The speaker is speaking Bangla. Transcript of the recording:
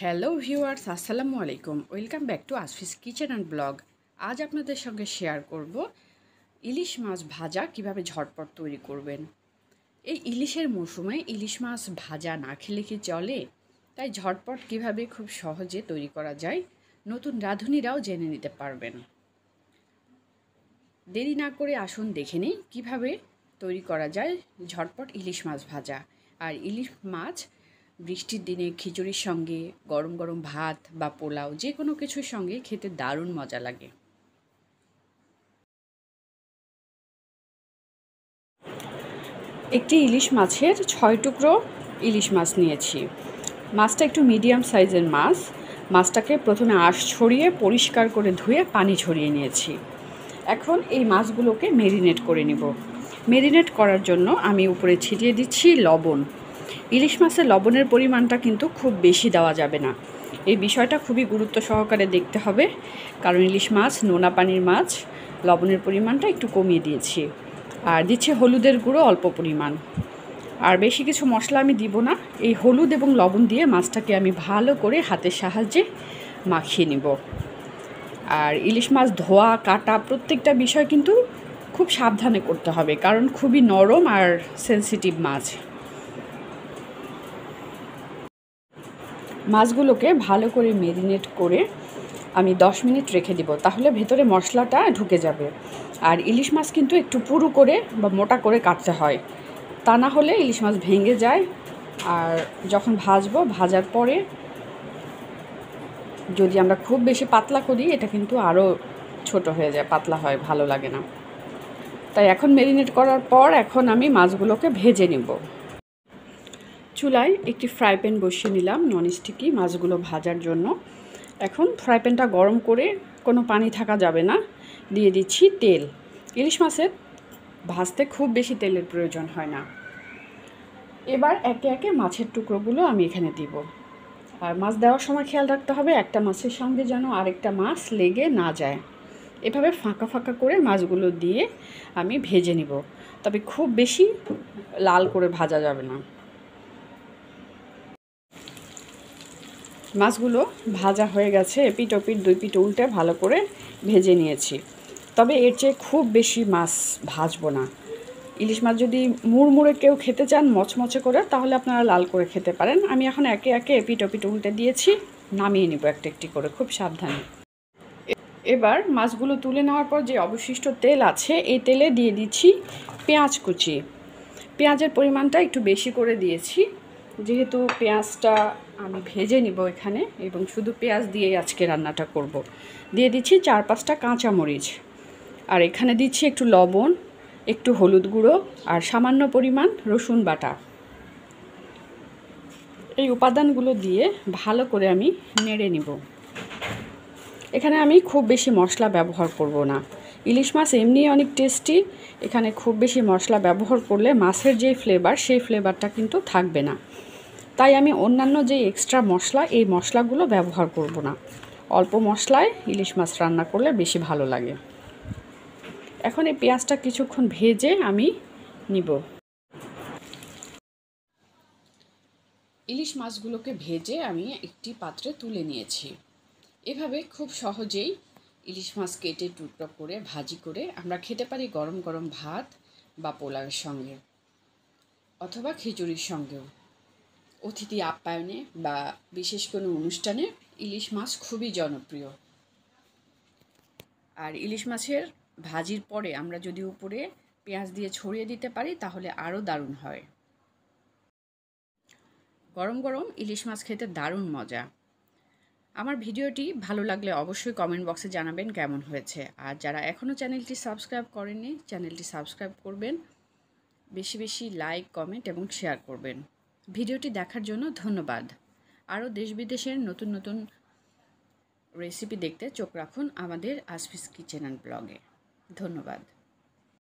হ্যালো ভিউয়ার্স আসসালামু আলাইকুম ওয়েলকাম ব্যাক টু আসফিস কিচেন অ্যান্ড ব্লগ আজ আপনাদের সঙ্গে শেয়ার করব ইলিশ মাছ ভাজা কিভাবে ঝটপট তৈরি করবেন এই ইলিশের মরশুমে ইলিশ মাছ ভাজা না খেলে কি চলে তাই ঝটপট কিভাবে খুব সহজে তৈরি করা যায় নতুন রাঁধুনিরাও জেনে নিতে পারবেন দেরি না করে আসুন দেখে নিই কীভাবে তৈরি করা যায় ঝটপট ইলিশ মাছ ভাজা আর ইলিশ মাছ বৃষ্টির দিনে খিচুড়ির সঙ্গে গরম গরম ভাত বা পোলাও যে কোনো কিছুর সঙ্গে খেতে দারুণ মজা লাগে একটি ইলিশ মাছের ছয় টুকরো ইলিশ মাছ নিয়েছি মাছটা একটু মিডিয়াম সাইজের মাছ মাছটাকে প্রথমে আঁশ ছড়িয়ে পরিষ্কার করে ধুয়ে পানি ছড়িয়ে নিয়েছি এখন এই মাছগুলোকে মেরিনেট করে নিব মেরিনেট করার জন্য আমি উপরে ছিটিয়ে দিচ্ছি লবণ ইলিশ মাছে লবণের পরিমাণটা কিন্তু খুব বেশি দেওয়া যাবে না এই বিষয়টা খুবই গুরুত্ব সহকারে দেখতে হবে কারণ ইলিশ মাছ নোনা পানির মাছ লবণের পরিমাণটা একটু কমিয়ে দিয়েছি আর দিচ্ছে হলুদের গুঁড়ো অল্প পরিমাণ আর বেশি কিছু মশলা আমি দিব না এই হলুদ এবং লবণ দিয়ে মাছটাকে আমি ভালো করে হাতের সাহায্যে মাখিয়ে নিব আর ইলিশ মাছ ধোয়া কাটা প্রত্যেকটা বিষয় কিন্তু খুব সাবধানে করতে হবে কারণ খুবই নরম আর সেন্সিটিভ মাছ মাছগুলোকে ভালো করে মেরিনেট করে আমি দশ মিনিট রেখে দিব তাহলে ভেতরে মশলাটা ঢুকে যাবে আর ইলিশ মাছ কিন্তু একটু পুরু করে বা মোটা করে কাটতে হয় তা না হলে ইলিশ মাছ ভেঙে যায় আর যখন ভাজবো ভাজার পরে যদি আমরা খুব বেশি পাতলা করি এটা কিন্তু আরও ছোট হয়ে যায় পাতলা হয় ভালো লাগে না তাই এখন মেরিনেট করার পর এখন আমি মাছগুলোকে ভেজে নেব চুলায় একটি ফ্রাই প্যান বসিয়ে নিলাম ননস্টিকি মাছগুলো ভাজার জন্য এখন ফ্রাই প্যানটা গরম করে কোনো পানি থাকা যাবে না দিয়ে দিচ্ছি তেল ইলিশ মাছের ভাজতে খুব বেশি তেলের প্রয়োজন হয় না এবার একে একে মাছের টুকরোগুলো আমি এখানে দিব আর মাছ দেওয়ার সময় খেয়াল রাখতে হবে একটা মাছের সঙ্গে যেন আরেকটা মাছ লেগে না যায় এভাবে ফাঁকা ফাঁকা করে মাছগুলো দিয়ে আমি ভেজে নিব তবে খুব বেশি লাল করে ভাজা যাবে না মাছগুলো ভাজা হয়ে গেছে এপিট ওপিট দুই পিট উল্টে ভালো করে ভেজে নিয়েছি তবে এর চেয়ে খুব বেশি মাছ ভাজবো না ইলিশ মাছ যদি মুড়মুড়ে কেউ খেতে চান মচমচে করে তাহলে আপনারা লাল করে খেতে পারেন আমি এখন একে একে এপিট ওপিট উল্টে দিয়েছি নামিয়ে নিব একটা একটি করে খুব সাবধানে এবার মাছগুলো তুলে নেওয়ার পর যে অবশিষ্ট তেল আছে এই তেলে দিয়ে দিচ্ছি পেঁয়াজ কুচি পেঁয়াজের পরিমাণটা একটু বেশি করে দিয়েছি যেহেতু পেঁয়াজটা আমি ভেজে নিব এখানে এবং শুধু পেঁয়াজ দিয়েই আজকে রান্নাটা করব। দিয়ে দিচ্ছি চার পাঁচটা কাঁচামরিচ আর এখানে দিচ্ছি একটু লবণ একটু হলুদ গুঁড়ো আর সামান্য পরিমাণ রসুন বাটা এই উপাদানগুলো দিয়ে ভালো করে আমি নেড়ে নিব এখানে আমি খুব বেশি মশলা ব্যবহার করব না ইলিশ মাছ এমনি অনেক টেস্টি এখানে খুব বেশি মশলা ব্যবহার করলে মাছের যে ফ্লেভার সেই ফ্লেভারটা কিন্তু থাকবে না তাই আমি অন্যান্য যে এক্সট্রা মশলা এই মশলাগুলো ব্যবহার করব না অল্প মশলায় ইলিশ মাছ রান্না করলে বেশি ভালো লাগে এখন এই পেঁয়াজটা কিছুক্ষণ ভেজে আমি নিব ইলিশ মাছগুলোকে ভেজে আমি একটি পাত্রে তুলে নিয়েছি এভাবে খুব সহজেই ইলিশ মাছ কেটে টুকটো করে ভাজি করে আমরা খেতে পারি গরম গরম ভাত বা পোলাওয়ের সঙ্গে অথবা খিচুড়ির সঙ্গেও অতিথি আপ্যায়নে বা বিশেষ কোনো অনুষ্ঠানে ইলিশ মাছ খুবই জনপ্রিয় আর ইলিশ মাছের ভাজির পরে আমরা যদি উপরে পেঁয়াজ দিয়ে ছড়িয়ে দিতে পারি তাহলে আরও দারুণ হয় গরম গরম ইলিশ মাছ খেতে দারুণ মজা আমার ভিডিওটি ভালো লাগলে অবশ্যই কমেন্ট বক্সে জানাবেন কেমন হয়েছে আর যারা এখনও চ্যানেলটি সাবস্ক্রাইব করেননি চ্যানেলটি সাবস্ক্রাইব করবেন বেশি বেশি লাইক কমেন্ট এবং শেয়ার করবেন ভিডিওটি দেখার জন্য ধন্যবাদ আরও দেশ বিদেশের নতুন নতুন রেসিপি দেখতে চোখ রাখুন আমাদের আসফিস কিচেন অ্যান্ড ব্লগে ধন্যবাদ